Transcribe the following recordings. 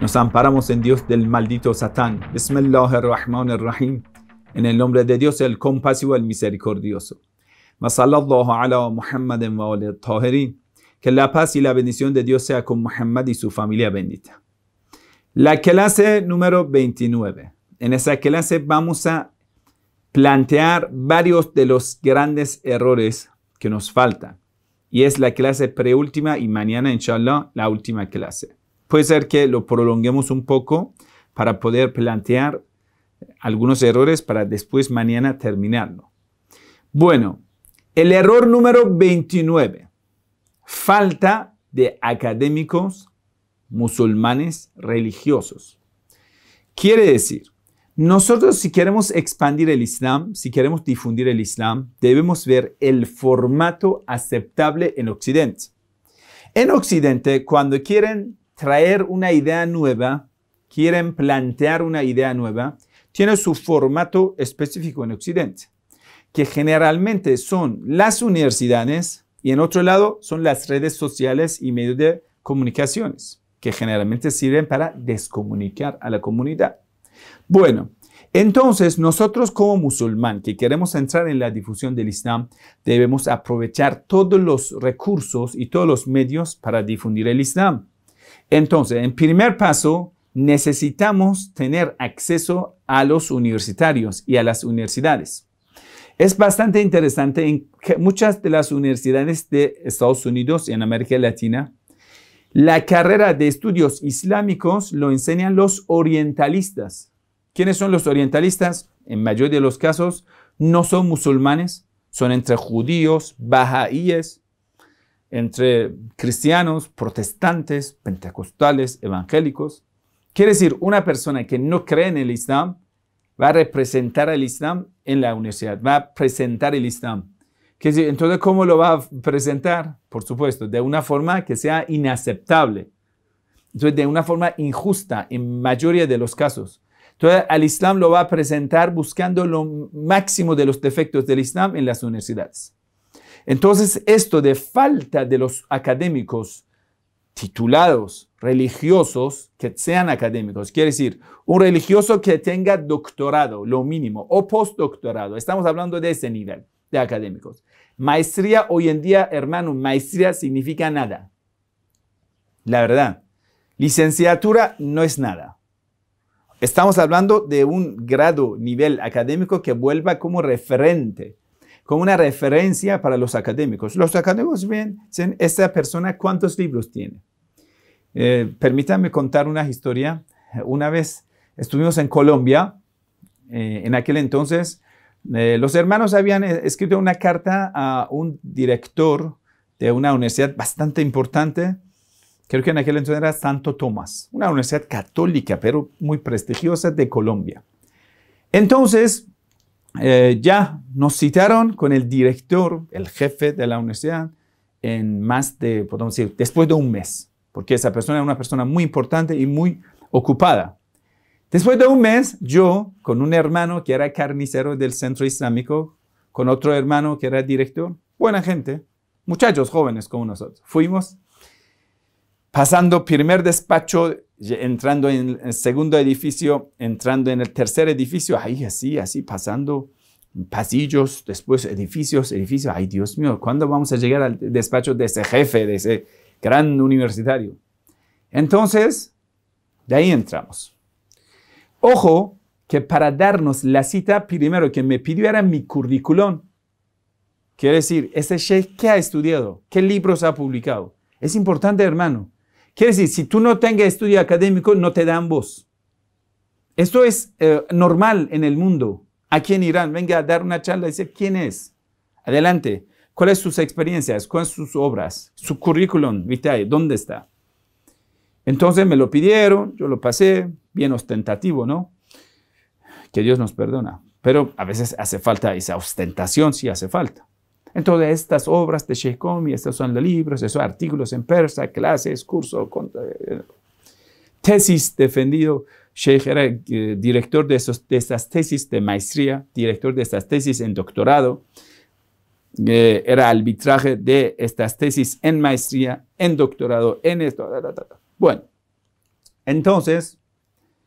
Nos amparamos en Dios del maldito Satán. Bismillah ar-Rahman ar-Rahim. En el nombre de Dios, el compasivo, el misericordioso. ala Que la paz y la bendición de Dios sea con Muhammad y su familia bendita. La clase número 29. En esa clase vamos a plantear varios de los grandes errores que nos faltan y es la clase preúltima y mañana, inshallah, la última clase. Puede ser que lo prolonguemos un poco para poder plantear algunos errores para después mañana terminarlo. Bueno, el error número 29, falta de académicos musulmanes religiosos. Quiere decir nosotros si queremos expandir el Islam, si queremos difundir el Islam, debemos ver el formato aceptable en Occidente. En Occidente, cuando quieren traer una idea nueva, quieren plantear una idea nueva, tiene su formato específico en Occidente, que generalmente son las universidades y en otro lado son las redes sociales y medios de comunicaciones, que generalmente sirven para descomunicar a la comunidad. Bueno, entonces nosotros como musulmán que queremos entrar en la difusión del Islam, debemos aprovechar todos los recursos y todos los medios para difundir el Islam. Entonces, en primer paso, necesitamos tener acceso a los universitarios y a las universidades. Es bastante interesante en que muchas de las universidades de Estados Unidos y en América Latina, la carrera de estudios islámicos lo enseñan los orientalistas, ¿Quiénes son los orientalistas? En mayoría de los casos, no son musulmanes, son entre judíos, bajaíes, entre cristianos, protestantes, pentecostales, evangélicos. Quiere decir, una persona que no cree en el Islam va a representar al Islam en la universidad, va a presentar el Islam. entonces, ¿cómo lo va a presentar? Por supuesto, de una forma que sea inaceptable. Entonces, de una forma injusta en mayoría de los casos. Entonces, al Islam lo va a presentar buscando lo máximo de los defectos del Islam en las universidades. Entonces, esto de falta de los académicos titulados religiosos que sean académicos, quiere decir, un religioso que tenga doctorado, lo mínimo, o postdoctorado, estamos hablando de ese nivel de académicos. Maestría hoy en día, hermano, maestría significa nada. La verdad. Licenciatura no es nada. Estamos hablando de un grado, nivel académico que vuelva como referente, como una referencia para los académicos. Los académicos ven, dicen, esta persona cuántos libros tiene. Eh, permítanme contar una historia. Una vez estuvimos en Colombia, eh, en aquel entonces, eh, los hermanos habían escrito una carta a un director de una universidad bastante importante creo que en aquel entonces era Santo Tomás, una universidad católica, pero muy prestigiosa de Colombia. Entonces, eh, ya nos citaron con el director, el jefe de la universidad, en más de, podemos decir, después de un mes, porque esa persona era una persona muy importante y muy ocupada. Después de un mes, yo, con un hermano que era carnicero del centro islámico, con otro hermano que era director, buena gente, muchachos jóvenes como nosotros, fuimos pasando primer despacho, entrando en el segundo edificio, entrando en el tercer edificio, ahí así, así, pasando pasillos, después edificios, edificios. Ay, Dios mío, ¿cuándo vamos a llegar al despacho de ese jefe, de ese gran universitario? Entonces, de ahí entramos. Ojo que para darnos la cita, primero que me pidió era mi currículum. Quiere decir, ese jefe ¿qué ha estudiado? ¿Qué libros ha publicado? Es importante, hermano. Quiere decir, si tú no tengas estudio académico, no te dan voz. Esto es eh, normal en el mundo. Aquí en Irán, venga a dar una charla y dice, ¿quién es? Adelante. ¿Cuáles son sus experiencias? ¿Cuáles son sus obras? ¿Su currículum vitae? ¿Dónde está? Entonces me lo pidieron, yo lo pasé, bien ostentativo, ¿no? Que Dios nos perdona. Pero a veces hace falta esa ostentación, sí hace falta. Entonces, estas obras de Komi, estos son los libros, esos artículos en persa, clases, cursos, eh, tesis defendido. Sheikh era eh, director de, esas tesis de maestría, director de estas tesis en doctorado. Eh, era arbitraje de estas tesis en maestría, en doctorado, en esto. Bueno, entonces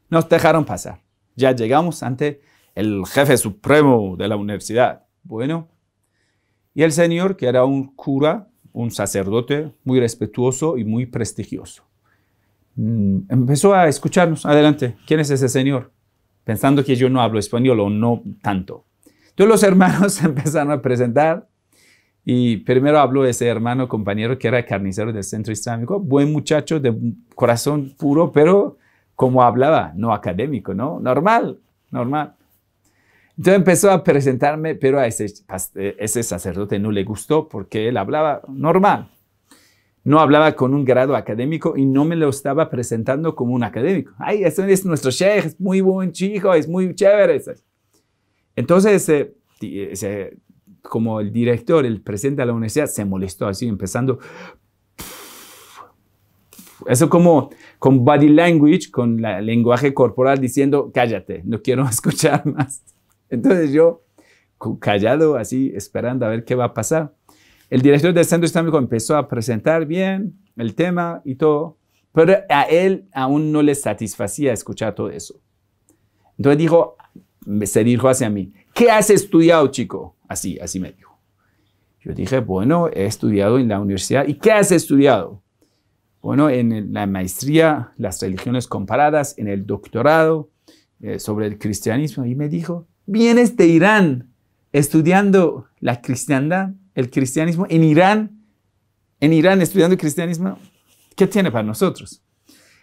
nos dejaron pasar. Ya llegamos ante el jefe supremo de la universidad. Bueno, y el señor, que era un cura, un sacerdote muy respetuoso y muy prestigioso, mm, empezó a escucharnos. Adelante, ¿quién es ese señor? Pensando que yo no hablo español o no tanto. Entonces los hermanos empezaron a presentar y primero habló ese hermano compañero que era carnicero del centro islámico, buen muchacho de corazón puro, pero como hablaba, no académico, ¿no? Normal, normal. Entonces empezó a presentarme, pero a ese, eh, ese sacerdote no le gustó porque él hablaba normal. No hablaba con un grado académico y no me lo estaba presentando como un académico. Ay, ese es nuestro chef! es muy buen chico, es muy chévere. Entonces, eh, como el director, el presidente de la universidad, se molestó así, empezando. Eso como con body language, con el lenguaje corporal, diciendo, cállate, no quiero escuchar más. Entonces yo, callado así, esperando a ver qué va a pasar. El director del Centro Islámico empezó a presentar bien el tema y todo, pero a él aún no le satisfacía escuchar todo eso. Entonces dijo, se dijo hacia mí, ¿qué has estudiado, chico? Así, así me dijo. Yo dije, bueno, he estudiado en la universidad. ¿Y qué has estudiado? Bueno, en la maestría, las religiones comparadas, en el doctorado eh, sobre el cristianismo. Y me dijo, vienes de Irán estudiando la cristiandad, el cristianismo en Irán, en Irán estudiando el cristianismo, ¿qué tiene para nosotros?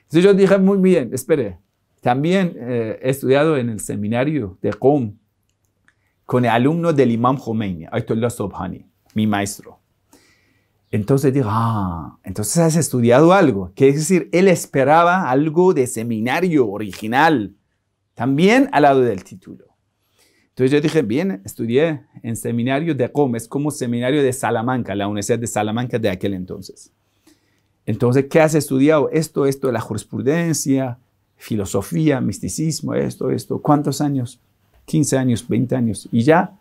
Entonces yo dije, muy bien, espere, también eh, he estudiado en el seminario de Qom con el alumno del Imam Khomeini, Ayatollah Sobhani, mi maestro. Entonces digo, ah, entonces has estudiado algo. Es decir, él esperaba algo de seminario original, también al lado del título. Entonces yo dije, bien, estudié en seminario de Gómez como seminario de Salamanca, la Universidad de Salamanca de aquel entonces. Entonces, ¿qué has estudiado? Esto, esto, la jurisprudencia, filosofía, misticismo, esto, esto. ¿Cuántos años? 15 años, 20 años. Y ya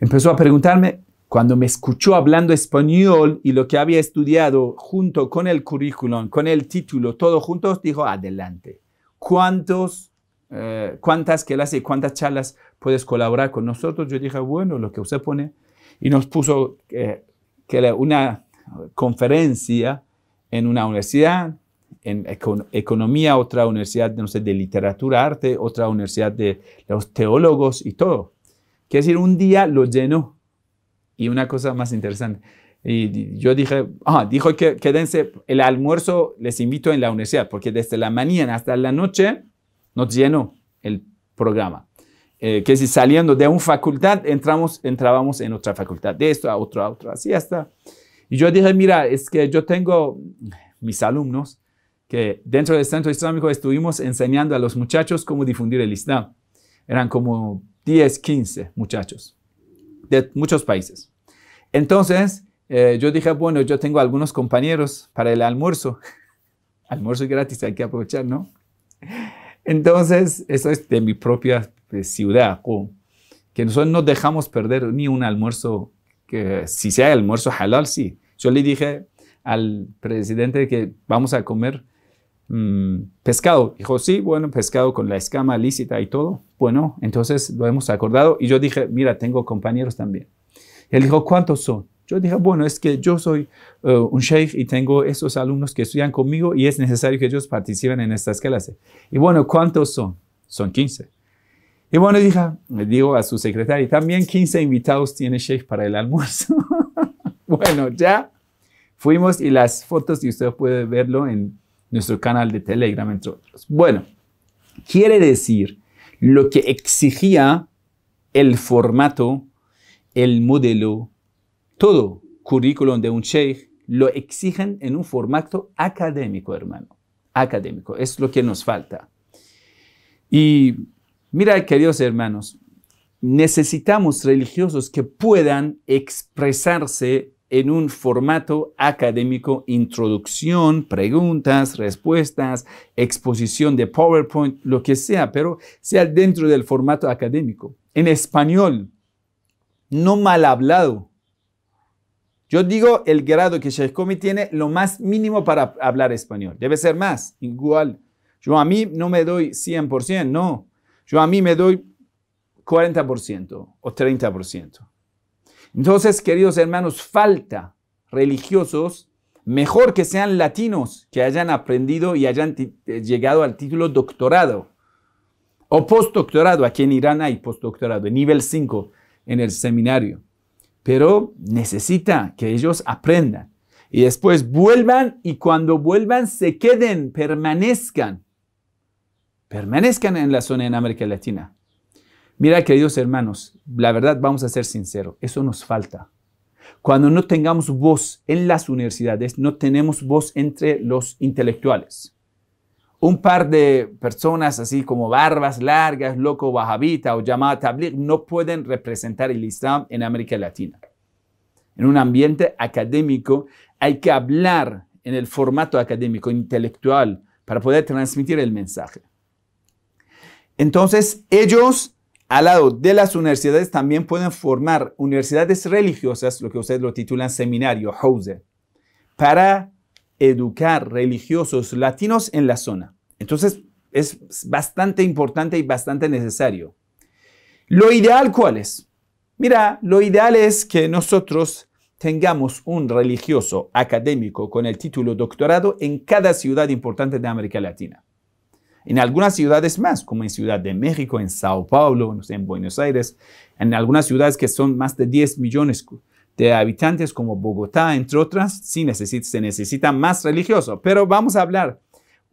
empezó a preguntarme, cuando me escuchó hablando español y lo que había estudiado junto con el currículum, con el título, todo juntos, dijo, adelante. ¿Cuántos eh, cuántas que las y cuántas charlas puedes colaborar con nosotros. Yo dije, bueno, lo que usted pone. Y nos puso eh, que una conferencia en una universidad, en economía, otra universidad, no sé, de literatura, arte, otra universidad de los teólogos y todo. Quiere decir, un día lo llenó. Y una cosa más interesante. Y yo dije, ah, dijo que quédense, el almuerzo les invito en la universidad, porque desde la mañana hasta la noche nos llenó el programa. Eh, que si saliendo de una facultad, entramos, entrábamos en otra facultad, de esto a otro, a otro, así hasta. Y yo dije, mira, es que yo tengo mis alumnos que dentro del centro islámico estuvimos enseñando a los muchachos cómo difundir el Islam. Eran como 10, 15 muchachos de muchos países. Entonces, eh, yo dije, bueno, yo tengo algunos compañeros para el almuerzo. almuerzo gratis, hay que aprovechar, ¿no? Entonces, eso es de mi propia eh, ciudad, que nosotros no dejamos perder ni un almuerzo, que si sea almuerzo halal, sí. Yo le dije al presidente que vamos a comer mm, pescado. Dijo, sí, bueno, pescado con la escama lícita y todo. Bueno, entonces lo hemos acordado y yo dije, mira, tengo compañeros también. Él dijo, ¿cuántos son? Yo dije, bueno, es que yo soy eh, un chef y tengo esos alumnos que estudian conmigo y es necesario que ellos participen en estas clases. Y bueno, ¿cuántos son? Son 15. Y bueno, dije, le digo a su secretaria, también 15 invitados tiene sheikh para el almuerzo. bueno, ya fuimos y las fotos, y usted puede verlo en nuestro canal de Telegram, entre otros. Bueno, quiere decir lo que exigía el formato, el modelo, todo currículum de un sheikh lo exigen en un formato académico, hermano. Académico, es lo que nos falta. Y mira, queridos hermanos, necesitamos religiosos que puedan expresarse en un formato académico, introducción, preguntas, respuestas, exposición de PowerPoint, lo que sea, pero sea dentro del formato académico, en español, no mal hablado, yo digo el grado que Sheikh Komi tiene, lo más mínimo para hablar español. Debe ser más, igual. Yo a mí no me doy 100%, no. Yo a mí me doy 40% o 30%. Entonces, queridos hermanos, falta religiosos, mejor que sean latinos, que hayan aprendido y hayan eh, llegado al título doctorado o postdoctorado. Aquí en Irán hay postdoctorado, nivel 5 en el seminario pero necesita que ellos aprendan. Y después vuelvan y cuando vuelvan se queden, permanezcan. Permanezcan en la zona en América Latina. Mira, queridos hermanos, la verdad vamos a ser sinceros, eso nos falta. Cuando no tengamos voz en las universidades, no tenemos voz entre los intelectuales un par de personas así como barbas largas, loco wahabita o llamada tabligh, no pueden representar el Islam en América Latina. En un ambiente académico hay que hablar en el formato académico, intelectual, para poder transmitir el mensaje. Entonces, ellos al lado de las universidades también pueden formar universidades religiosas, lo que ustedes lo titulan seminario, house, para educar religiosos latinos en la zona. Entonces, es bastante importante y bastante necesario. ¿Lo ideal cuál es? Mira, lo ideal es que nosotros tengamos un religioso académico con el título doctorado en cada ciudad importante de América Latina. En algunas ciudades más, como en Ciudad de México, en Sao Paulo, en Buenos Aires, en algunas ciudades que son más de 10 millones de habitantes, como Bogotá, entre otras, sí se necesita más religioso. Pero vamos a hablar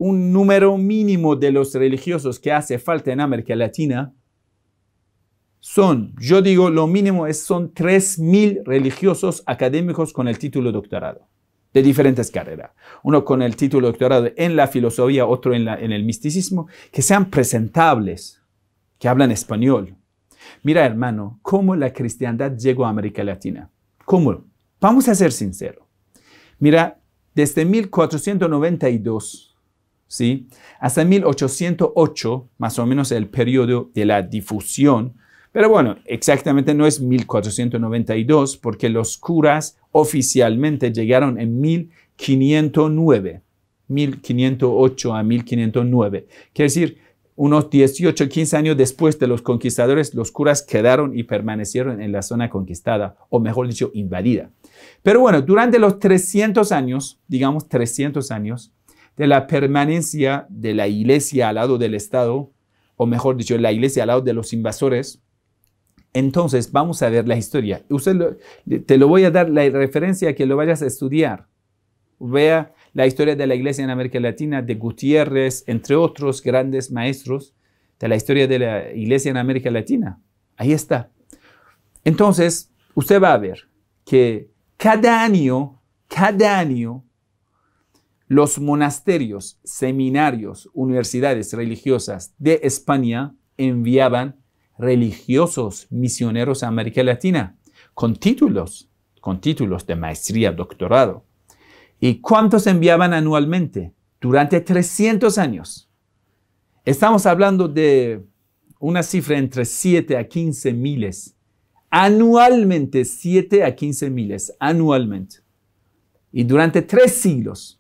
un número mínimo de los religiosos que hace falta en América Latina son, yo digo, lo mínimo es, son 3.000 religiosos académicos con el título doctorado, de diferentes carreras. Uno con el título doctorado en la filosofía, otro en, en el misticismo, que sean presentables, que hablan español. Mira, hermano, cómo la cristiandad llegó a América Latina. ¿Cómo? Vamos a ser sinceros. Mira, desde 1492, ¿sí? Hasta 1808, más o menos el periodo de la difusión, pero bueno, exactamente no es 1492, porque los curas oficialmente llegaron en 1509, 1508 a 1509. Quiere decir, unos 18, 15 años después de los conquistadores, los curas quedaron y permanecieron en la zona conquistada, o mejor dicho, invadida. Pero bueno, durante los 300 años, digamos 300 años, de la permanencia de la iglesia al lado del Estado, o mejor dicho, la iglesia al lado de los invasores, entonces vamos a ver la historia. Usted te lo voy a dar la referencia que lo vayas a estudiar. Vea la historia de la iglesia en América Latina, de Gutiérrez, entre otros grandes maestros de la historia de la iglesia en América Latina. Ahí está. Entonces, usted va a ver que cada año, cada año, los monasterios, seminarios, universidades religiosas de España enviaban religiosos misioneros a América Latina con títulos, con títulos de maestría, doctorado. ¿Y cuántos enviaban anualmente? Durante 300 años. Estamos hablando de una cifra entre 7 a 15 miles. Anualmente, 7 a 15 miles, anualmente. Y durante tres siglos,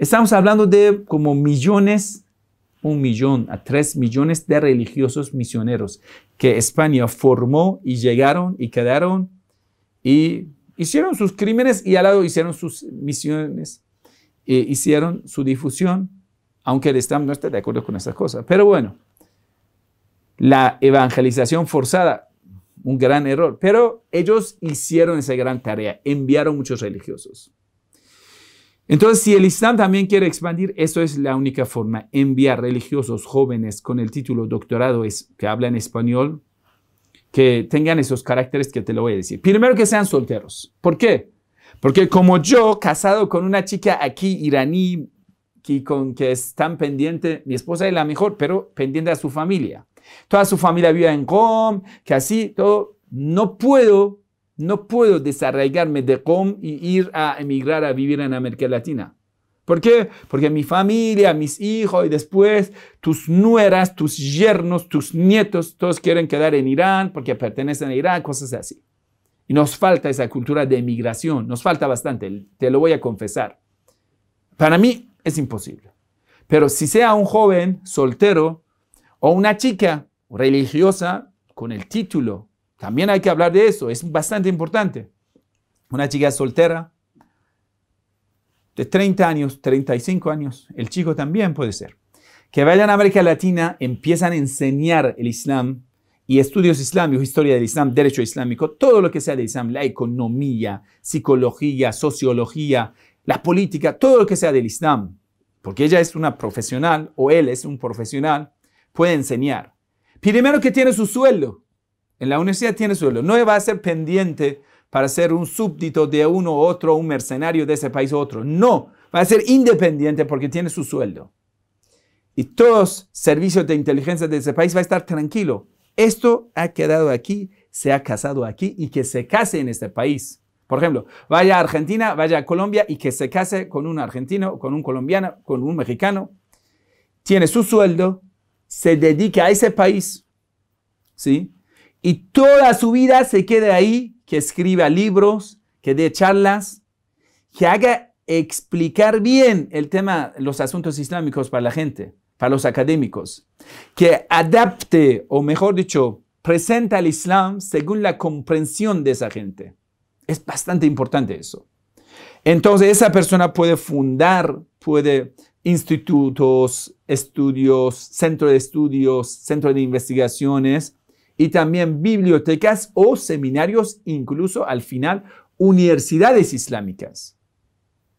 Estamos hablando de como millones, un millón a tres millones de religiosos misioneros que España formó y llegaron y quedaron y hicieron sus crímenes y al lado hicieron sus misiones, e hicieron su difusión, aunque el Estado no esté de acuerdo con esas cosas. Pero bueno, la evangelización forzada, un gran error, pero ellos hicieron esa gran tarea, enviaron muchos religiosos. Entonces, si el Islam también quiere expandir, eso es la única forma. Enviar religiosos jóvenes con el título doctorado es, que hablan español, que tengan esos caracteres que te lo voy a decir. Primero que sean solteros. ¿Por qué? Porque como yo, casado con una chica aquí iraní, que, con que están pendiente, mi esposa es la mejor, pero pendiente a su familia. Toda su familia vive en Qom, que así, todo. No puedo no puedo desarraigarme de Qom y ir a emigrar a vivir en América Latina. ¿Por qué? Porque mi familia, mis hijos y después tus nueras, tus yernos, tus nietos, todos quieren quedar en Irán porque pertenecen a Irán, cosas así. Y nos falta esa cultura de emigración, nos falta bastante, te lo voy a confesar. Para mí es imposible. Pero si sea un joven soltero o una chica religiosa con el título también hay que hablar de eso, es bastante importante. Una chica soltera de 30 años, 35 años, el chico también puede ser. Que vayan a América Latina, empiezan a enseñar el Islam y estudios islámicos, historia del Islam, derecho islámico, todo lo que sea del Islam, la economía, psicología, sociología, la política, todo lo que sea del Islam, porque ella es una profesional o él es un profesional, puede enseñar. Primero que tiene su sueldo, en la universidad tiene sueldo. No va a ser pendiente para ser un súbdito de uno u otro, un mercenario de ese país u otro. No, va a ser independiente porque tiene su sueldo. Y todos servicios de inteligencia de ese país va a estar tranquilo. Esto ha quedado aquí, se ha casado aquí y que se case en este país. Por ejemplo, vaya a Argentina, vaya a Colombia y que se case con un argentino, con un colombiano, con un mexicano. Tiene su sueldo, se dedica a ese país, ¿sí? y toda su vida se quede ahí, que escriba libros, que dé charlas, que haga explicar bien el tema, los asuntos islámicos para la gente, para los académicos, que adapte, o mejor dicho, presenta el Islam según la comprensión de esa gente. Es bastante importante eso. Entonces esa persona puede fundar, puede institutos, estudios, centro de estudios, centro de investigaciones, y también bibliotecas o seminarios, incluso al final universidades islámicas,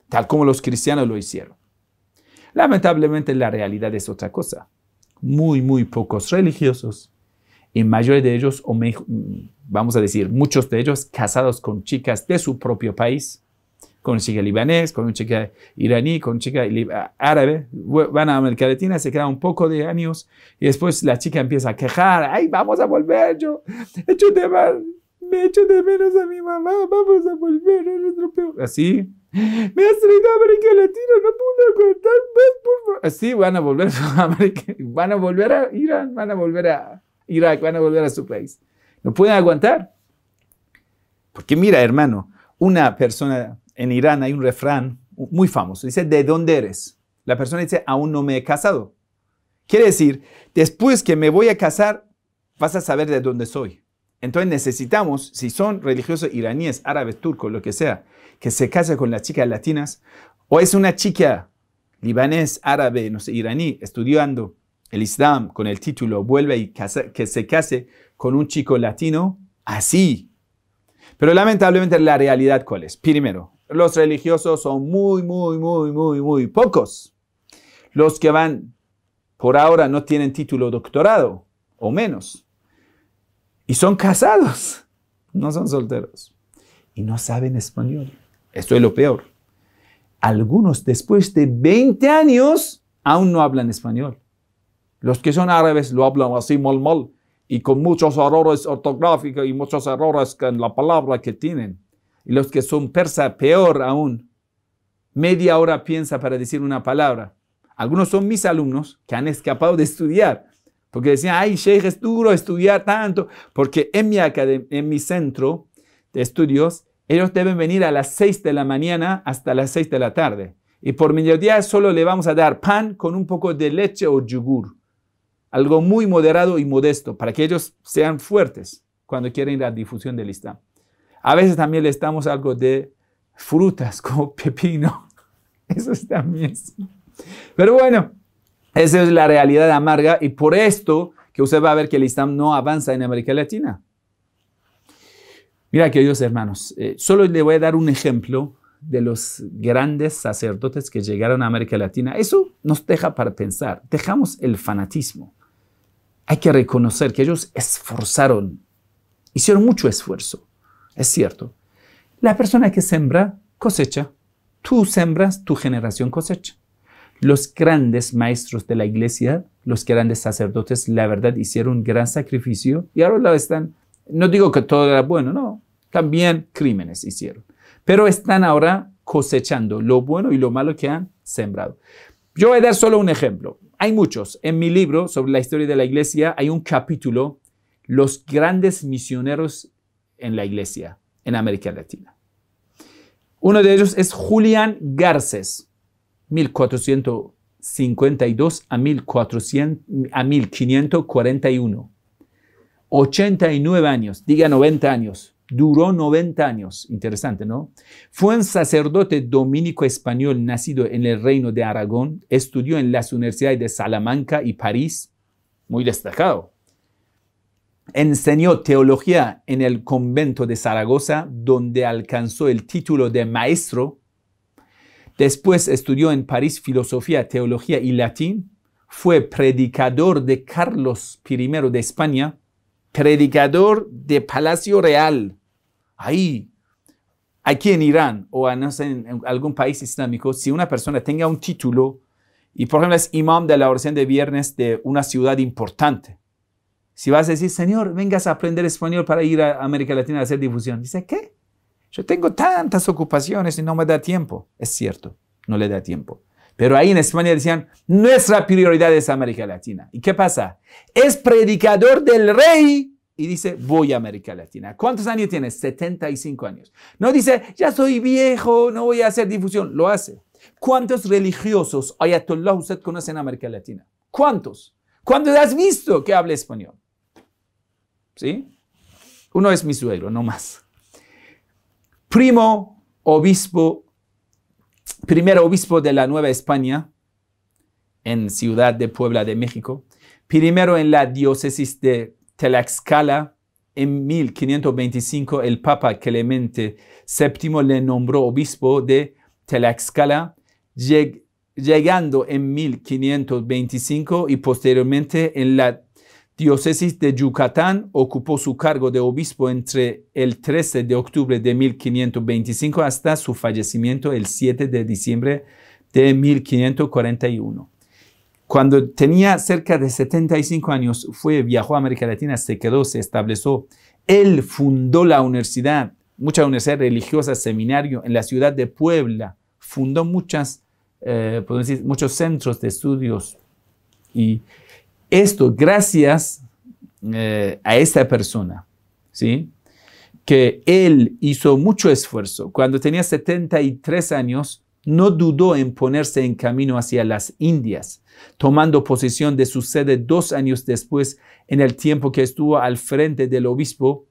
tal como los cristianos lo hicieron. Lamentablemente la realidad es otra cosa. Muy, muy pocos religiosos, y mayoría de ellos, o vamos a decir, muchos de ellos casados con chicas de su propio país, con un chica libanés, con un chica iraní, con un chica árabe, van a América Latina, se queda un poco de años y después la chica empieza a quejar, ay, vamos a volver, yo hecho de me echo de menos a mi mamá, vamos a volver, peor. Así, me has traído a América Latina, no puedo aguantar! más, por favor. Así van a volver a América, van a volver a Irán, van a volver a Irak, van a volver a su país. No pueden aguantar. Porque mira, hermano, una persona en Irán hay un refrán muy famoso. Dice, ¿de dónde eres? La persona dice, aún no me he casado. Quiere decir, después que me voy a casar, vas a saber de dónde soy. Entonces necesitamos, si son religiosos iraníes, árabes, turcos, lo que sea, que se case con las chicas latinas, o es una chica libanés, árabe, no sé, iraní, estudiando el Islam con el título, vuelve y que se case con un chico latino, así. Pero lamentablemente la realidad cuál es. Primero, los religiosos son muy, muy, muy, muy, muy pocos. Los que van, por ahora, no tienen título doctorado, o menos. Y son casados, no son solteros. Y no saben español. Esto es lo peor. Algunos después de 20 años aún no hablan español. Los que son árabes lo hablan así, mal, mal. y con muchos errores ortográficos y muchos errores en la palabra que tienen. Y los que son persa, peor aún. Media hora piensa para decir una palabra. Algunos son mis alumnos que han escapado de estudiar. Porque decían, ay, Sheikh, es duro estudiar tanto. Porque en mi, en mi centro de estudios, ellos deben venir a las 6 de la mañana hasta las 6 de la tarde. Y por mediodía solo le vamos a dar pan con un poco de leche o yogur. Algo muy moderado y modesto para que ellos sean fuertes cuando quieren la difusión del Islam. A veces también le damos algo de frutas como pepino. Eso también Pero bueno, esa es la realidad amarga y por esto que usted va a ver que el Islam no avanza en América Latina. Mira, queridos hermanos, eh, solo le voy a dar un ejemplo de los grandes sacerdotes que llegaron a América Latina. Eso nos deja para pensar. Dejamos el fanatismo. Hay que reconocer que ellos esforzaron, hicieron mucho esfuerzo. Es cierto. La persona que sembra cosecha. Tú sembras, tu generación cosecha. Los grandes maestros de la iglesia, los grandes sacerdotes, la verdad, hicieron un gran sacrificio y ahora están, no digo que todo era bueno, no, también crímenes hicieron, pero están ahora cosechando lo bueno y lo malo que han sembrado. Yo voy a dar solo un ejemplo. Hay muchos. En mi libro sobre la historia de la iglesia hay un capítulo, Los grandes misioneros en la iglesia en América Latina. Uno de ellos es Julián Garces, 1452 a, 1400, a 1541. 89 años, diga 90 años, duró 90 años, interesante, ¿no? Fue un sacerdote dominico español nacido en el Reino de Aragón, estudió en las universidades de Salamanca y París, muy destacado, Enseñó teología en el convento de Zaragoza, donde alcanzó el título de maestro. Después estudió en París filosofía, teología y latín. Fue predicador de Carlos I de España, predicador de Palacio Real, ahí, aquí en Irán o en, en algún país islámico. Si una persona tenga un título y, por ejemplo, es imán de la oración de viernes de una ciudad importante, si vas a decir, Señor, vengas a aprender español para ir a América Latina a hacer difusión. Dice, ¿qué? Yo tengo tantas ocupaciones y no me da tiempo. Es cierto, no le da tiempo. Pero ahí en España decían, nuestra prioridad es América Latina. ¿Y qué pasa? Es predicador del rey y dice, voy a América Latina. ¿Cuántos años tiene? 75 años. No dice, ya soy viejo, no voy a hacer difusión. Lo hace. ¿Cuántos religiosos hay ayatollah usted conoce en América Latina? ¿Cuántos? ¿Cuántos has visto que habla español? ¿sí? Uno es mi suegro, no más. Primo obispo, primer obispo de la Nueva España, en Ciudad de Puebla de México, primero en la diócesis de Tlaxcala, en 1525 el Papa Clemente VII le nombró obispo de Tlaxcala, llegando en 1525 y posteriormente en la diócesis de Yucatán ocupó su cargo de obispo entre el 13 de octubre de 1525 hasta su fallecimiento el 7 de diciembre de 1541. Cuando tenía cerca de 75 años, fue, viajó a América Latina, se quedó, se estableció. Él fundó la universidad, muchas universidades religiosas, seminario en la ciudad de Puebla. Fundó muchas, eh, muchos centros de estudios y esto gracias eh, a esta persona, ¿sí? que él hizo mucho esfuerzo. Cuando tenía 73 años, no dudó en ponerse en camino hacia las Indias, tomando posesión de su sede dos años después, en el tiempo que estuvo al frente del obispo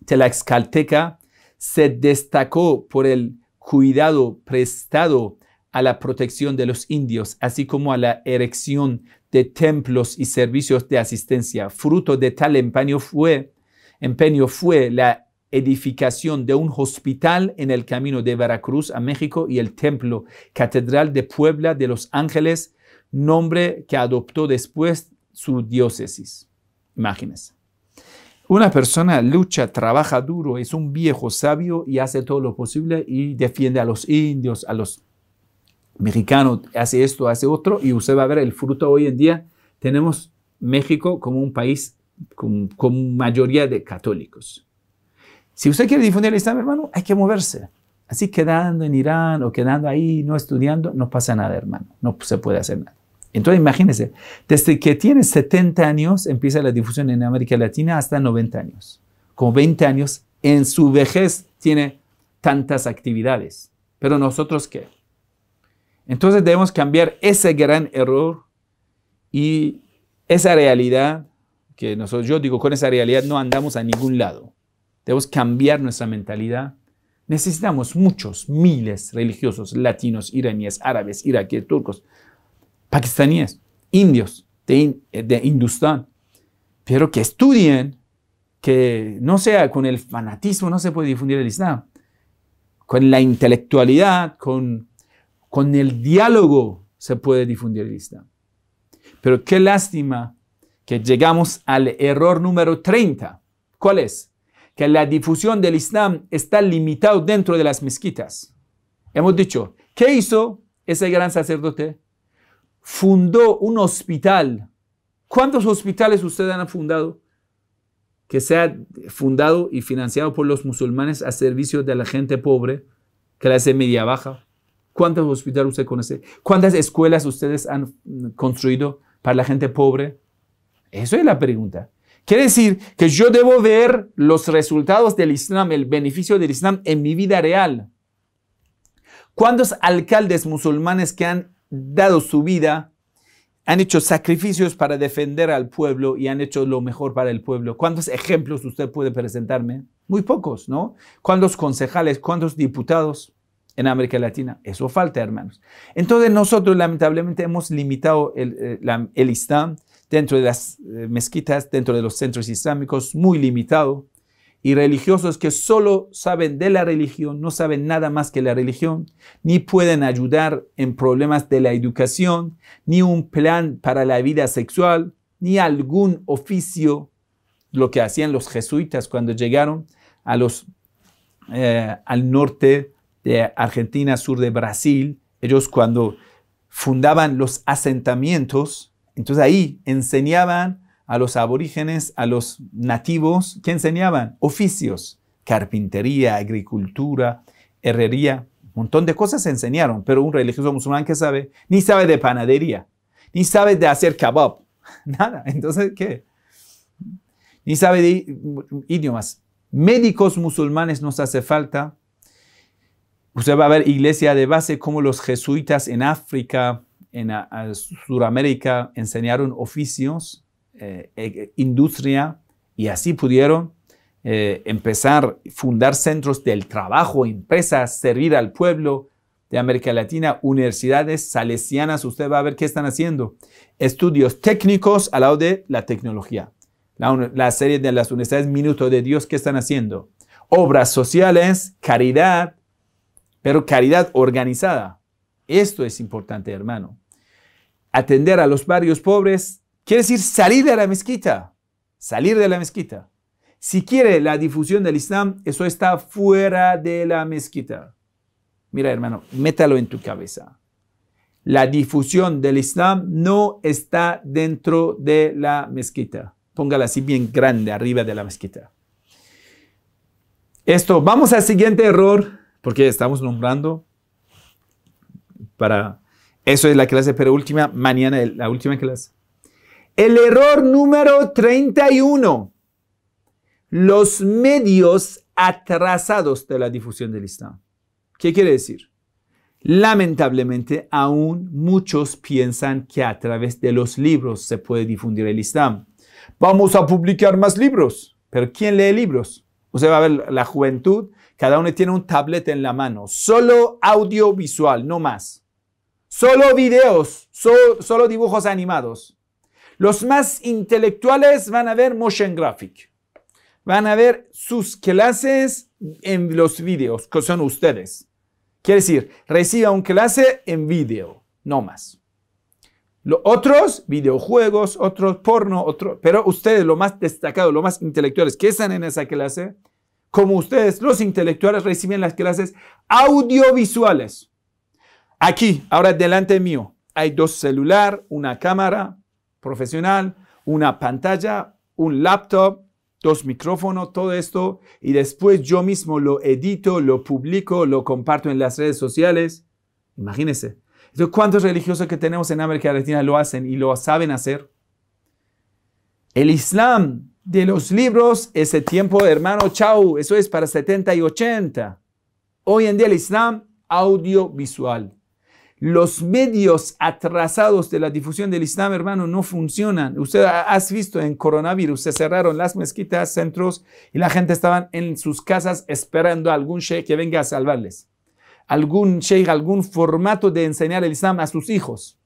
de Tlaxcalteca, se destacó por el cuidado prestado a la protección de los indios, así como a la erección de templos y servicios de asistencia. Fruto de tal empeño fue, empeño fue la edificación de un hospital en el camino de Veracruz a México y el templo catedral de Puebla de Los Ángeles, nombre que adoptó después su diócesis. imágenes Una persona lucha, trabaja duro, es un viejo sabio y hace todo lo posible y defiende a los indios, a los mexicano hace esto, hace otro, y usted va a ver el fruto hoy en día. Tenemos México como un país con, mayoría de católicos. Si usted quiere difundir el Islam, hermano, hay que moverse. Así quedando en Irán o quedando ahí, no estudiando, no pasa nada, hermano. No se puede hacer nada. Entonces, imagínese, desde que tiene 70 años empieza la difusión en América Latina hasta 90 años. Con 20 años, en su vejez tiene tantas actividades. Pero nosotros qué? Entonces debemos cambiar ese gran error y esa realidad que nosotros, yo digo, con esa realidad no andamos a ningún lado. Debemos cambiar nuestra mentalidad. Necesitamos muchos, miles religiosos, latinos, iraníes, árabes, iraquíes, turcos, pakistaníes, indios de, de Hindustán, pero que estudien, que no sea con el fanatismo, no se puede difundir el Islam, con la intelectualidad, con con el diálogo se puede difundir el Islam. Pero qué lástima que llegamos al error número 30. ¿Cuál es? Que la difusión del Islam está limitada dentro de las mezquitas. Hemos dicho, ¿qué hizo ese gran sacerdote? Fundó un hospital. ¿Cuántos hospitales ustedes han fundado? Que sea fundado y financiado por los musulmanes a servicio de la gente pobre, clase media baja. ¿Cuántos hospitales usted conoce? ¿Cuántas escuelas ustedes han mm, construido para la gente pobre? Eso es la pregunta. Quiere decir que yo debo ver los resultados del Islam, el beneficio del Islam en mi vida real. ¿Cuántos alcaldes musulmanes que han dado su vida han hecho sacrificios para defender al pueblo y han hecho lo mejor para el pueblo? ¿Cuántos ejemplos usted puede presentarme? Muy pocos, ¿no? ¿Cuántos concejales, cuántos diputados? en América Latina. Eso falta, hermanos. Entonces nosotros lamentablemente hemos limitado el, eh, Islam dentro de las eh, mezquitas, dentro de los centros islámicos, muy limitado. Y religiosos que solo saben de la religión, no saben nada más que la religión, ni pueden ayudar en problemas de la educación, ni un plan para la vida sexual, ni algún oficio, lo que hacían los jesuitas cuando llegaron a los, eh, al norte de Argentina, sur de Brasil, ellos cuando fundaban los asentamientos, entonces ahí enseñaban a los aborígenes, a los nativos, ¿qué enseñaban? Oficios, carpintería, agricultura, herrería, un montón de cosas enseñaron, pero un religioso musulmán que sabe, ni sabe de panadería, ni sabe de hacer kebab, nada, entonces ¿qué? Ni sabe de idiomas. Médicos musulmanes nos hace falta, Usted va a ver iglesia de base como los jesuitas en África, en Sudamérica, enseñaron oficios, eh, e, e, industria, y así pudieron eh, empezar a fundar centros del trabajo, empresas, servir al pueblo de América Latina, universidades salesianas, usted va a ver qué están haciendo. Estudios técnicos al lado de la tecnología. La, la serie de las universidades Minuto de Dios, ¿qué están haciendo? Obras sociales, caridad, pero caridad organizada, esto es importante, hermano. Atender a los barrios pobres quiere decir salir de la mezquita, salir de la mezquita. Si quiere la difusión del Islam, eso está fuera de la mezquita. Mira, hermano, métalo en tu cabeza. La difusión del Islam no está dentro de la mezquita. Póngala así bien grande arriba de la mezquita. Esto, vamos al siguiente error porque estamos nombrando para... Eso es la clase, pero última, mañana la última clase. El error número 31. Los medios atrasados de la difusión del Islam. ¿Qué quiere decir? Lamentablemente, aún muchos piensan que a través de los libros se puede difundir el Islam. Vamos a publicar más libros. Pero ¿quién lee libros? Usted va a ver la juventud cada uno tiene un tablet en la mano. Solo audiovisual, no más. Solo videos, solo dibujos animados. Los más intelectuales van a ver motion graphic. Van a ver sus clases en los videos, que son ustedes. Quiere decir, reciba un clase en video, no más. otros, videojuegos, otros porno, otros, pero ustedes, lo más destacado, lo más intelectuales que están en esa clase, como ustedes, los intelectuales, reciben las clases audiovisuales. Aquí, ahora delante mío, hay dos celular, una cámara profesional, una pantalla, un laptop, dos micrófonos, todo esto, y después yo mismo lo edito, lo publico, lo comparto en las redes sociales. Imagínense. Entonces, ¿cuántos religiosos que tenemos en América Latina lo hacen y lo saben hacer? El Islam de los libros, ese tiempo, hermano, chau, eso es para 70 y 80. Hoy en día el Islam audiovisual. Los medios atrasados de la difusión del Islam, hermano, no funcionan. Usted has visto en coronavirus, se cerraron las mezquitas, centros, y la gente estaba en sus casas esperando a algún sheikh que venga a salvarles. Algún sheikh, algún formato de enseñar el Islam a sus hijos.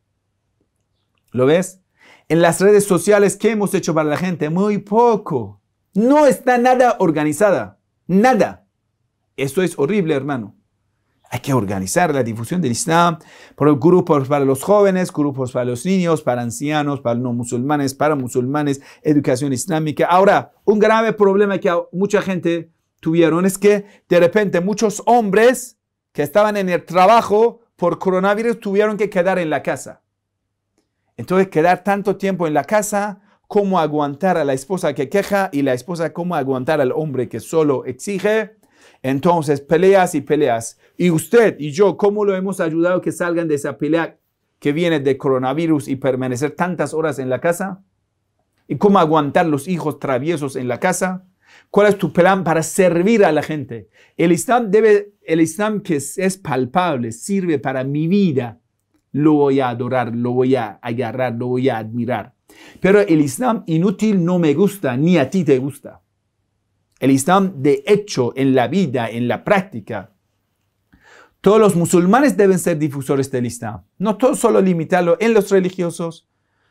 ¿Lo ves? en las redes sociales, ¿qué hemos hecho para la gente? Muy poco. No está nada organizada. Nada. Eso es horrible, hermano. Hay que organizar la difusión del Islam por grupos para los jóvenes, grupos para los niños, para ancianos, para no musulmanes, para musulmanes, educación islámica. Ahora, un grave problema que mucha gente tuvieron es que de repente muchos hombres que estaban en el trabajo por coronavirus tuvieron que quedar en la casa. Entonces, quedar tanto tiempo en la casa, cómo aguantar a la esposa que queja y la esposa cómo aguantar al hombre que solo exige. Entonces, peleas y peleas. Y usted y yo, ¿cómo lo hemos ayudado que salgan de esa pelea que viene de coronavirus y permanecer tantas horas en la casa? ¿Y cómo aguantar los hijos traviesos en la casa? ¿Cuál es tu plan para servir a la gente? El Islam, debe, el Islam que es, es palpable sirve para mi vida, lo voy a adorar, lo voy a agarrar, lo voy a admirar. Pero el Islam inútil no me gusta, ni a ti te gusta. El Islam, de hecho, en la vida, en la práctica, todos los musulmanes deben ser difusores del Islam. No todo solo limitarlo en los religiosos.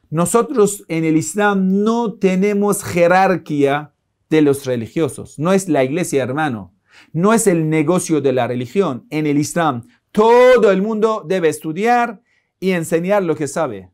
Nosotros en el Islam no tenemos jerarquía de los religiosos. No es la iglesia, hermano. No es el negocio de la religión. En el Islam todo el mundo debe estudiar, y enseñar lo que sabe.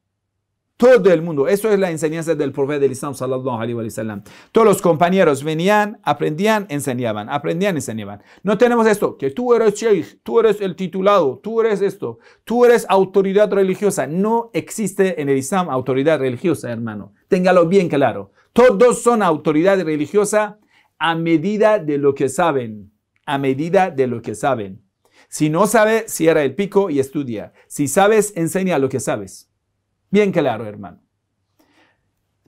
Todo el mundo. Eso es la enseñanza del profeta del Islam, sallallahu Todos los compañeros venían, aprendían, enseñaban, aprendían, enseñaban. No tenemos esto, que tú eres sheikh, tú eres el titulado, tú eres esto, tú eres autoridad religiosa. No existe en el Islam autoridad religiosa, hermano. Téngalo bien claro. Todos son autoridad religiosa a medida de lo que saben. A medida de lo que saben. Si no sabe, cierra el pico y estudia. Si sabes, enseña lo que sabes. Bien claro, hermano.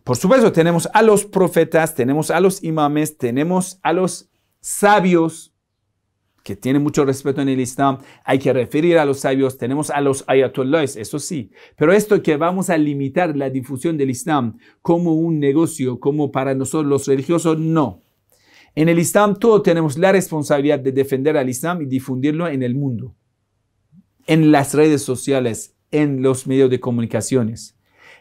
Por supuesto, tenemos a los profetas, tenemos a los imames, tenemos a los sabios, que tienen mucho respeto en el Islam. Hay que referir a los sabios, tenemos a los ayatollahs, eso sí. Pero esto que vamos a limitar la difusión del Islam como un negocio, como para nosotros los religiosos, no. En el Islam todos tenemos la responsabilidad de defender al Islam y difundirlo en el mundo, en las redes sociales, en los medios de comunicaciones.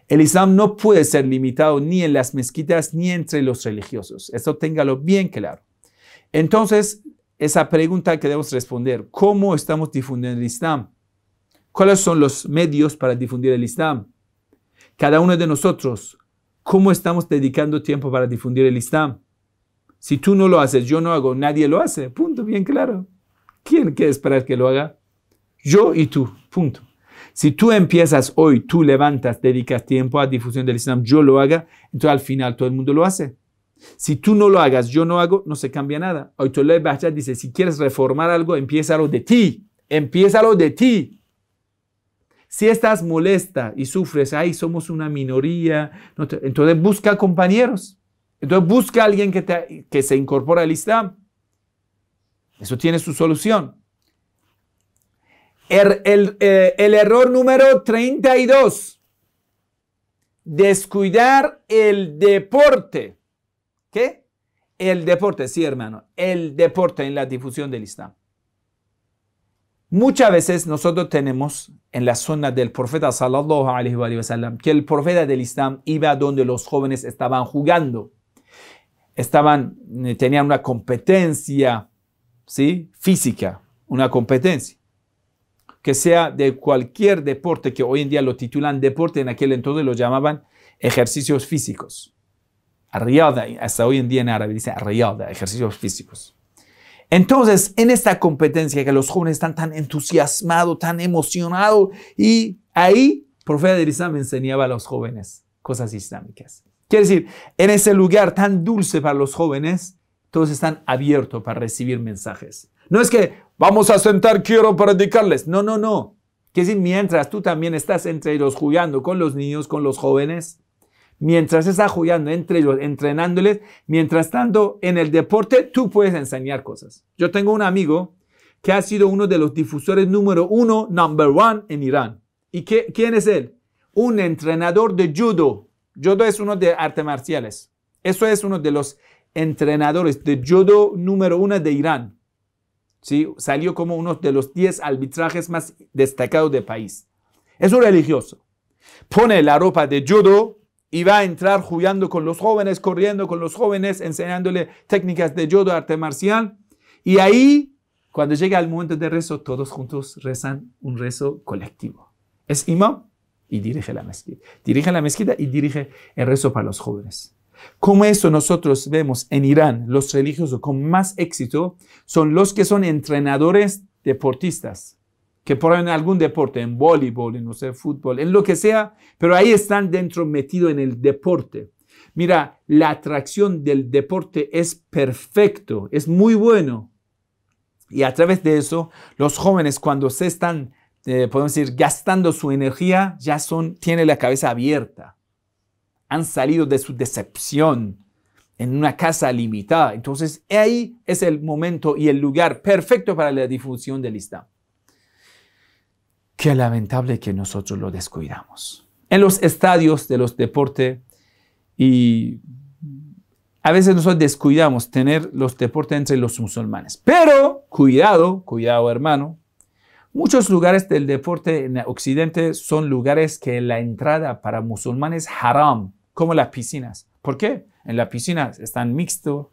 El Islam no puede ser limitado ni en las mezquitas ni entre los religiosos. Esto téngalo bien claro. Entonces, esa pregunta que debemos responder, ¿cómo estamos difundiendo el Islam? ¿Cuáles son los medios para difundir el Islam? Cada uno de nosotros, ¿cómo estamos dedicando tiempo para difundir el Islam? Si tú no lo haces, yo no hago, nadie lo hace. Punto, bien claro. ¿Quién quiere esperar que lo haga? Yo y tú, punto. Si tú empiezas hoy, tú levantas, dedicas tiempo a difusión del Islam, yo lo haga, entonces al final todo el mundo lo hace. Si tú no lo hagas, yo no hago, no se cambia nada. Hoy Bahjad dice, si quieres reformar algo, empiézalo de ti, empiézalo de ti. Si estás molesta y sufres, ahí somos una minoría, entonces busca compañeros. Entonces busca a alguien que, se incorpore al Islam. Eso tiene su solución. Er, eh, el, error número 32. Descuidar el deporte. ¿Qué? El deporte, sí hermano, el deporte en la difusión del Islam. Muchas veces nosotros tenemos en la zona del profeta sallallahu que el profeta del Islam iba donde los jóvenes estaban jugando estaban, eh, tenían una competencia ¿sí? física, una competencia, que sea de cualquier deporte que hoy en día lo titulan deporte, en aquel entonces lo llamaban ejercicios físicos. Arriada, hasta hoy en día en árabe dice arriada, ejercicios físicos. Entonces, en esta competencia que los jóvenes están tan entusiasmados, tan emocionados, y ahí, el profeta de Islam enseñaba a los jóvenes cosas islámicas. Quiere decir, en ese lugar tan dulce para los jóvenes, todos están abiertos para recibir mensajes. No es que vamos a sentar, quiero predicarles. No, no, no. Quiere decir, mientras tú también estás entre ellos jugando con los niños, con los jóvenes, mientras estás jugando entre ellos, entrenándoles, mientras tanto en el deporte tú puedes enseñar cosas. Yo tengo un amigo que ha sido uno de los difusores número uno, number one en Irán. ¿Y qué, quién es él? Un entrenador de judo Yodo es uno de artes marciales. Eso es uno de los entrenadores de Yodo número uno de Irán. ¿Sí? Salió como uno de los 10 arbitrajes más destacados del país. Es un religioso. Pone la ropa de Yodo y va a entrar jugando con los jóvenes, corriendo con los jóvenes, enseñándole técnicas de Yodo, arte marcial. Y ahí, cuando llega el momento de rezo, todos juntos rezan un rezo colectivo. Es imam y dirige la mezquita. Dirige la mezquita y dirige el rezo para los jóvenes. Como eso nosotros vemos en Irán, los religiosos con más éxito son los que son entrenadores deportistas, que ponen algún deporte, en voleibol, en no sé, fútbol, en lo que sea, pero ahí están dentro metidos en el deporte. Mira, la atracción del deporte es perfecto, es muy bueno. Y a través de eso, los jóvenes cuando se están eh, podemos decir, gastando su energía, ya son, tiene la cabeza abierta. Han salido de su decepción en una casa limitada. Entonces, ahí es el momento y el lugar perfecto para la difusión del Islam. Qué lamentable que nosotros lo descuidamos. En los estadios de los deportes y a veces nosotros descuidamos tener los deportes entre los musulmanes. Pero cuidado, cuidado hermano, Muchos lugares del deporte en Occidente son lugares que la entrada para musulmanes es haram, como las piscinas. ¿Por qué? En las piscinas están mixto,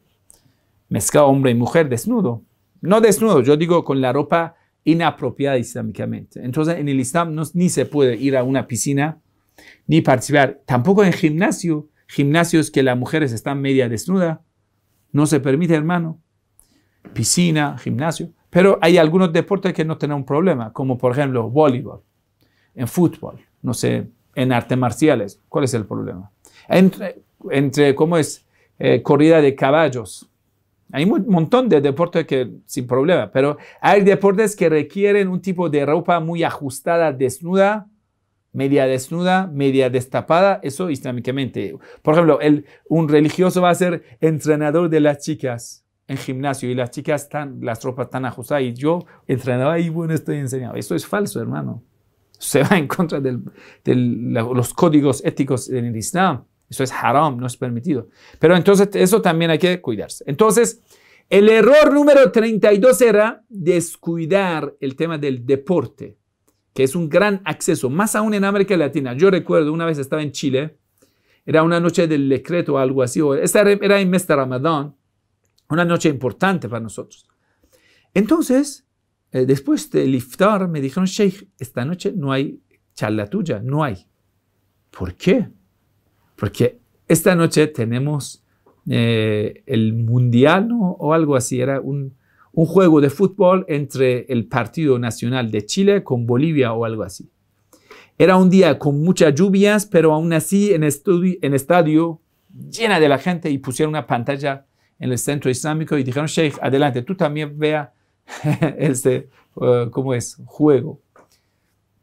mezclado hombre y mujer desnudo. No desnudo, yo digo con la ropa inapropiada islámicamente. Entonces en el Islam no, ni se puede ir a una piscina ni participar. Tampoco en gimnasio. Gimnasios que las mujeres están media desnuda. No se permite, hermano. Piscina, gimnasio. Pero hay algunos deportes que no tienen un problema, como por ejemplo voleibol, en fútbol, no sé, en artes marciales. ¿Cuál es el problema? Entre, entre ¿cómo es? Eh, corrida de caballos. Hay un montón de deportes que sin problema, pero hay deportes que requieren un tipo de ropa muy ajustada, desnuda, media desnuda, media destapada, eso islámicamente. Por ejemplo, el, un religioso va a ser entrenador de las chicas en gimnasio y las chicas están, las tropas están ajustadas y yo entrenaba y bueno, estoy enseñado, Eso es falso, hermano. Se va en contra de los códigos éticos en el Islam. Eso es haram, no es permitido. Pero entonces eso también hay que cuidarse. Entonces, el error número 32 era descuidar el tema del deporte, que es un gran acceso, más aún en América Latina. Yo recuerdo una vez estaba en Chile, era una noche del decreto o algo así, esta era en mes de Ramadán, una noche importante para nosotros. Entonces, eh, después de liftar, me dijeron, Sheikh, esta noche no hay charla tuya, no hay. ¿Por qué? Porque esta noche tenemos eh, el mundial o algo así, era un, juego de fútbol entre el Partido Nacional de Chile con Bolivia o algo así. Era un día con muchas lluvias, pero aún así en, en estadio llena de la gente y pusieron una pantalla en el centro islámico y dijeron, Sheikh, adelante, tú también vea este, eh, cómo es, juego.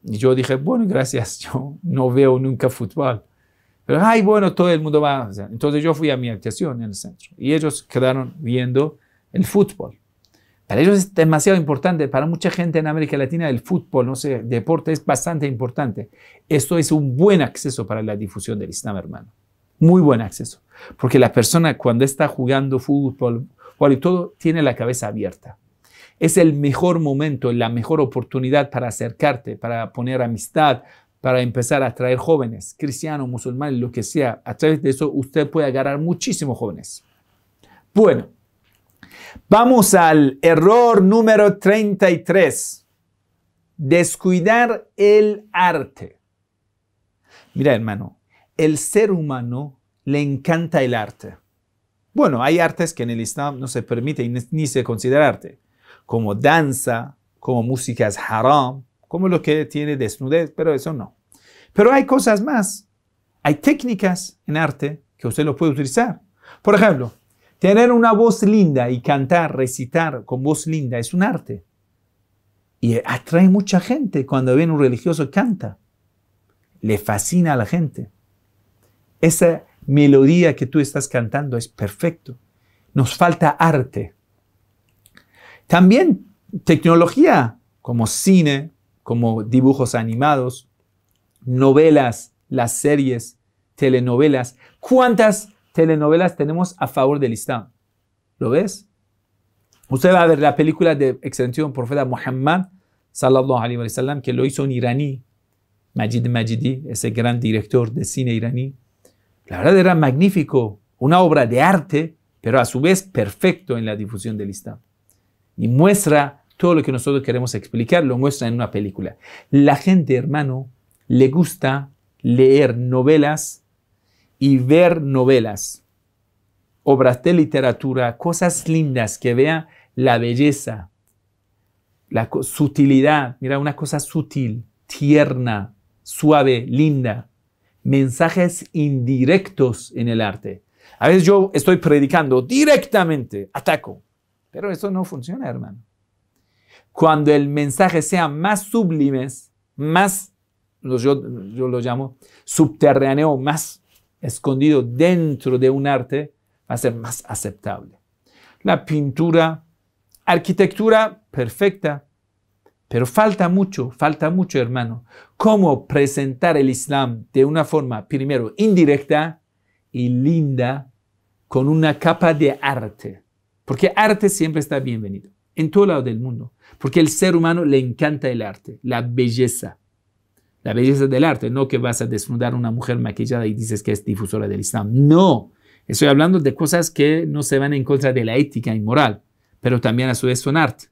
Y yo dije, bueno, gracias, yo no veo nunca fútbol. Pero, ay, bueno, todo el mundo va. Entonces yo fui a mi habitación en el centro y ellos quedaron viendo el fútbol. Para ellos es demasiado importante, para mucha gente en América Latina el fútbol, no sé, deporte es bastante importante. Esto es un buen acceso para la difusión del Islam, hermano. Muy buen acceso. Porque la persona cuando está jugando fútbol, y todo, tiene la cabeza abierta. Es el mejor momento, la mejor oportunidad para acercarte, para poner amistad, para empezar a atraer jóvenes, cristianos, musulmanes, lo que sea. A través de eso usted puede agarrar muchísimos jóvenes. Bueno, vamos al error número 33. Descuidar el arte. Mira, hermano, el ser humano le encanta el arte. Bueno, hay artes que en el Islam no se permite ni se considera arte, como danza, como músicas haram, como lo que tiene desnudez, pero eso no. Pero hay cosas más. Hay técnicas en arte que usted lo puede utilizar. Por ejemplo, tener una voz linda y cantar, recitar con voz linda es un arte. Y atrae mucha gente cuando viene un religioso canta. Le fascina a la gente. Esa melodía que tú estás cantando es perfecto. Nos falta arte. También tecnología, como cine, como dibujos animados, novelas, las series, telenovelas. ¿Cuántas telenovelas tenemos a favor del Islam? ¿Lo ves? Usted va a ver la película de extensión, Profeta Muhammad, sallallahu alayhi wa sallam, que lo hizo un iraní, Majid Majidi, ese gran director de cine iraní. La verdad era magnífico, una obra de arte, pero a su vez perfecto en la difusión del Islam. Y muestra todo lo que nosotros queremos explicar, lo muestra en una película. La gente, hermano, le gusta leer novelas y ver novelas, obras de literatura, cosas lindas, que vea la belleza, la sutilidad, mira, una cosa sutil, tierna, suave, linda mensajes indirectos en el arte. A veces yo estoy predicando directamente, ataco, pero eso no funciona, hermano. Cuando el mensaje sea más sublime, más, yo, yo lo llamo subterráneo, más escondido dentro de un arte, va a ser más aceptable. La pintura, arquitectura perfecta, pero falta mucho, falta mucho, hermano. ¿Cómo presentar el Islam de una forma, primero, indirecta y linda, con una capa de arte? Porque arte siempre está bienvenido, en todo lado del mundo. Porque el ser humano le encanta el arte, la belleza. La belleza del arte, no que vas a desnudar a una mujer maquillada y dices que es difusora del Islam. No, estoy hablando de cosas que no se van en contra de la ética y moral, pero también a su vez son arte.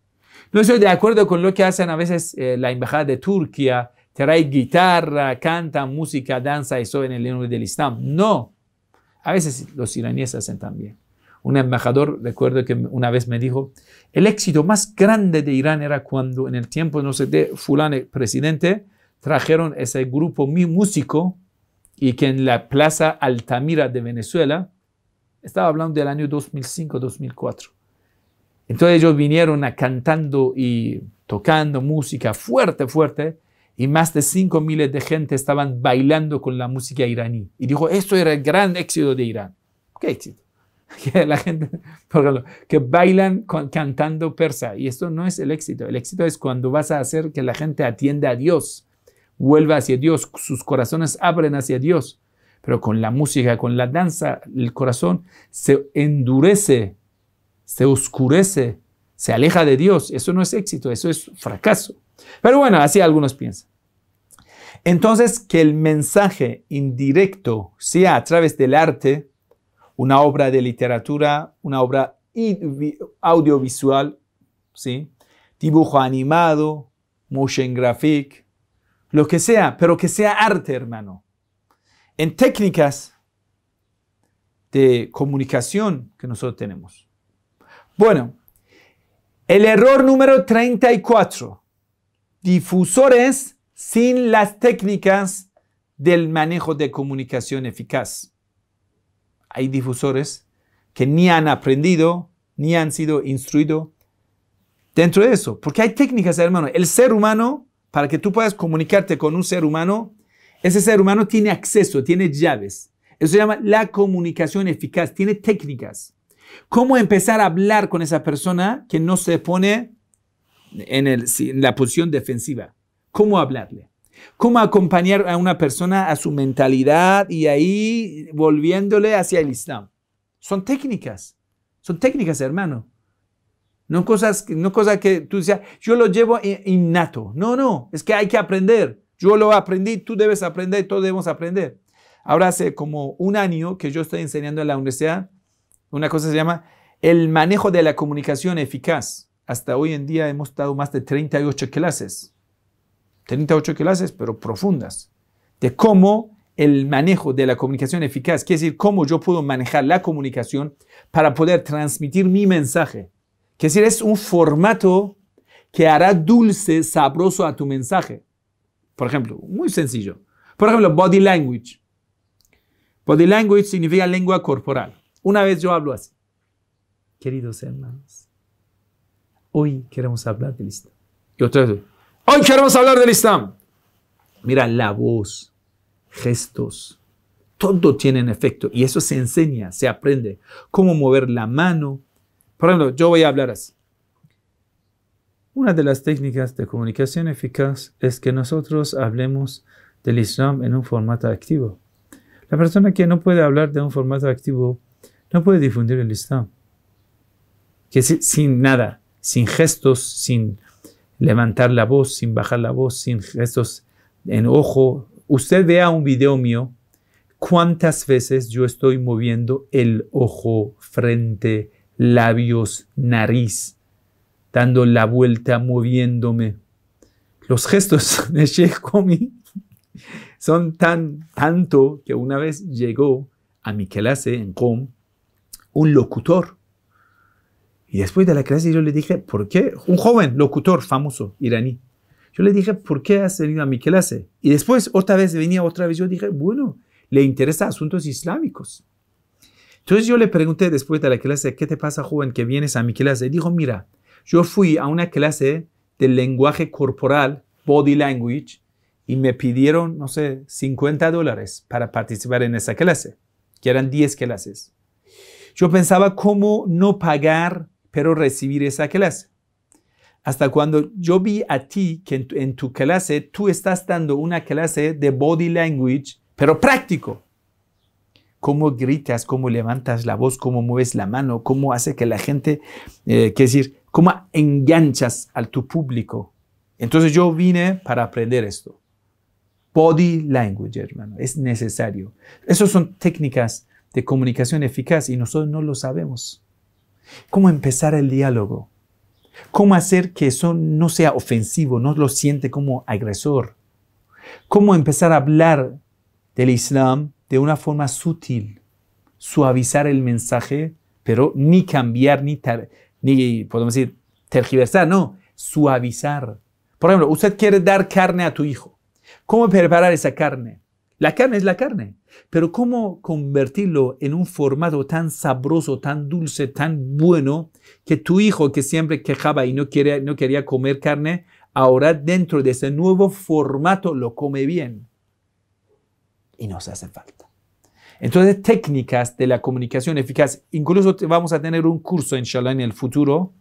No estoy de acuerdo con lo que hacen a veces eh, la Embajada de Turquía, trae guitarra, canta, música, danza, y eso en el nombre del Islam. No. A veces los iraníes hacen también. Un embajador, recuerdo que una vez me dijo, el éxito más grande de Irán era cuando en el tiempo, no sé, de fulano, presidente, trajeron ese grupo mi músico y que en la plaza Altamira de Venezuela, estaba hablando del año 2005-2004. Entonces ellos vinieron a cantando y tocando música fuerte, fuerte, y más de cinco miles de gente estaban bailando con la música iraní. Y dijo, esto era el gran éxito de Irán. ¿Qué éxito? Que la gente, por que bailan cantando persa. Y esto no es el éxito. El éxito es cuando vas a hacer que la gente atienda a Dios, vuelva hacia Dios, sus corazones abren hacia Dios. Pero con la música, con la danza, el corazón se endurece se oscurece, se aleja de Dios. Eso no es éxito, eso es fracaso. Pero bueno, así algunos piensan. Entonces, que el mensaje indirecto sea a través del arte, una obra de literatura, una obra audiovisual, ¿sí? dibujo animado, motion graphic, lo que sea, pero que sea arte, hermano. En técnicas de comunicación que nosotros tenemos. Bueno, el error número 34. Difusores sin las técnicas del manejo de comunicación eficaz. Hay difusores que ni han aprendido, ni han sido instruidos dentro de eso. Porque hay técnicas, hermano. El ser humano, para que tú puedas comunicarte con un ser humano, ese ser humano tiene acceso, tiene llaves. Eso se llama la comunicación eficaz, tiene técnicas. ¿Cómo empezar a hablar con esa persona que no se pone en, la posición defensiva? ¿Cómo hablarle? ¿Cómo acompañar a una persona a su mentalidad y ahí volviéndole hacia el Islam? Son técnicas, son técnicas, hermano. No cosas, no cosas que tú decías, yo lo llevo innato. No, no, es que hay que aprender. Yo lo aprendí, tú debes aprender, todos debemos aprender. Ahora hace como un año que yo estoy enseñando en la universidad una cosa se llama el manejo de la comunicación eficaz. Hasta hoy en día hemos dado más de 38 clases, 38 clases, pero profundas, de cómo el manejo de la comunicación eficaz, quiere decir, cómo yo puedo manejar la comunicación para poder transmitir mi mensaje. Quiere decir, es un formato que hará dulce, sabroso a tu mensaje. Por ejemplo, muy sencillo. Por ejemplo, body language. Body language significa lengua corporal. Una vez yo hablo así. Queridos hermanos, hoy queremos hablar del Islam. Y otra vez, hoy queremos hablar del Islam. Mira, la voz, gestos, todo tienen efecto. Y eso se enseña, se aprende. Cómo mover la mano. Por ejemplo, yo voy a hablar así. Una de las técnicas de comunicación eficaz es que nosotros hablemos del Islam en un formato activo. La persona que no puede hablar de un formato activo no puede difundir el Islam. Que sin nada, sin gestos, sin levantar la voz, sin bajar la voz, sin gestos en ojo. Usted vea un video mío, cuántas veces yo estoy moviendo el ojo, frente, labios, nariz, dando la vuelta, moviéndome. Los gestos de Sheikh Komi son tan tanto que una vez llegó a mi clase en Com un locutor. Y después de la clase yo le dije, ¿por qué? Un joven locutor famoso iraní. Yo le dije, ¿por qué has venido a mi clase? Y después otra vez venía otra vez. Yo dije, bueno, le interesa asuntos islámicos. Entonces yo le pregunté después de la clase, ¿qué te pasa, joven, que vienes a mi clase? Y dijo, mira, yo fui a una clase de lenguaje corporal, body language, y me pidieron, no sé, 50 dólares para participar en esa clase, que eran 10 clases. Yo pensaba cómo no pagar, pero recibir esa clase. Hasta cuando yo vi a ti que en tu, clase tú estás dando una clase de body language, pero práctico. Cómo gritas, cómo levantas la voz, cómo mueves la mano, cómo hace que la gente, eh, decir, cómo enganchas a tu público. Entonces yo vine para aprender esto. Body language, hermano, es necesario. Esas son técnicas de comunicación eficaz y nosotros no lo sabemos. ¿Cómo empezar el diálogo? ¿Cómo hacer que eso no sea ofensivo, no lo siente como agresor? ¿Cómo empezar a hablar del Islam de una forma sutil? Suavizar el mensaje, pero ni cambiar, ni, ni podemos decir tergiversar, no, suavizar. Por ejemplo, usted quiere dar carne a tu hijo. ¿Cómo preparar esa carne? La carne es la carne, pero ¿cómo convertirlo en un formato tan sabroso, tan dulce, tan bueno, que tu hijo que siempre quejaba y no quería, no quería comer carne, ahora dentro de ese nuevo formato lo come bien? Y nos hace falta. Entonces, técnicas de la comunicación eficaz. Incluso vamos a tener un curso, inshallah, en el futuro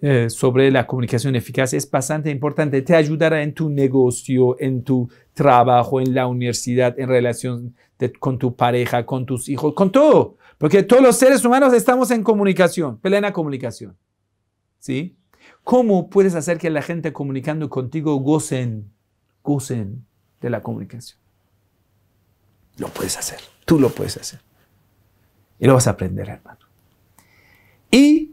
eh, sobre la comunicación eficaz. Es bastante importante. Te ayudará en tu negocio, en tu trabajo, en la universidad, en relación con tu pareja, con tus hijos, con todo. Porque todos los seres humanos estamos en comunicación, plena comunicación. ¿Sí? ¿Cómo puedes hacer que la gente comunicando contigo gocen, gocen de la comunicación? Lo puedes hacer, tú lo puedes hacer. Y lo vas a aprender, hermano. Y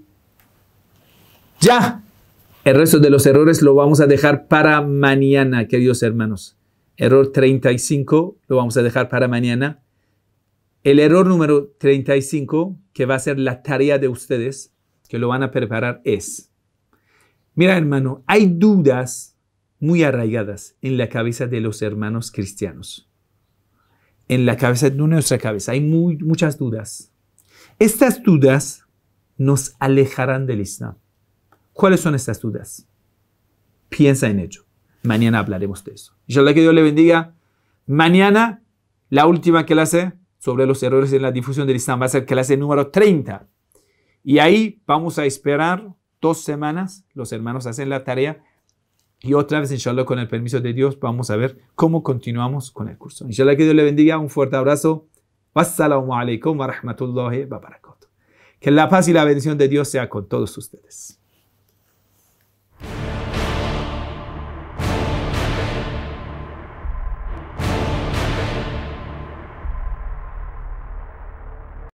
ya, el resto de los errores lo vamos a dejar para mañana, queridos hermanos. Error 35 lo vamos a dejar para mañana. El error número 35, que va a ser la tarea de ustedes, que lo van a preparar, es, mira hermano, hay dudas muy arraigadas en la cabeza de los hermanos cristianos. En la cabeza de nuestra cabeza hay muy, muchas dudas. Estas dudas nos alejarán del Islam. ¿Cuáles son estas dudas? Piensa en ello. Mañana hablaremos de eso. Inshallah que Dios le bendiga. Mañana, la última clase sobre los errores en la difusión del Islam va a ser clase número 30. Y ahí vamos a esperar dos semanas. Los hermanos hacen la tarea. Y otra vez, inshallah, con el permiso de Dios, vamos a ver cómo continuamos con el curso. Inshallah, que Dios le bendiga. Un fuerte abrazo. Wassalamu alaikum wa rahmatullahi wa barakatuh. Que la paz y la bendición de Dios sea con todos ustedes.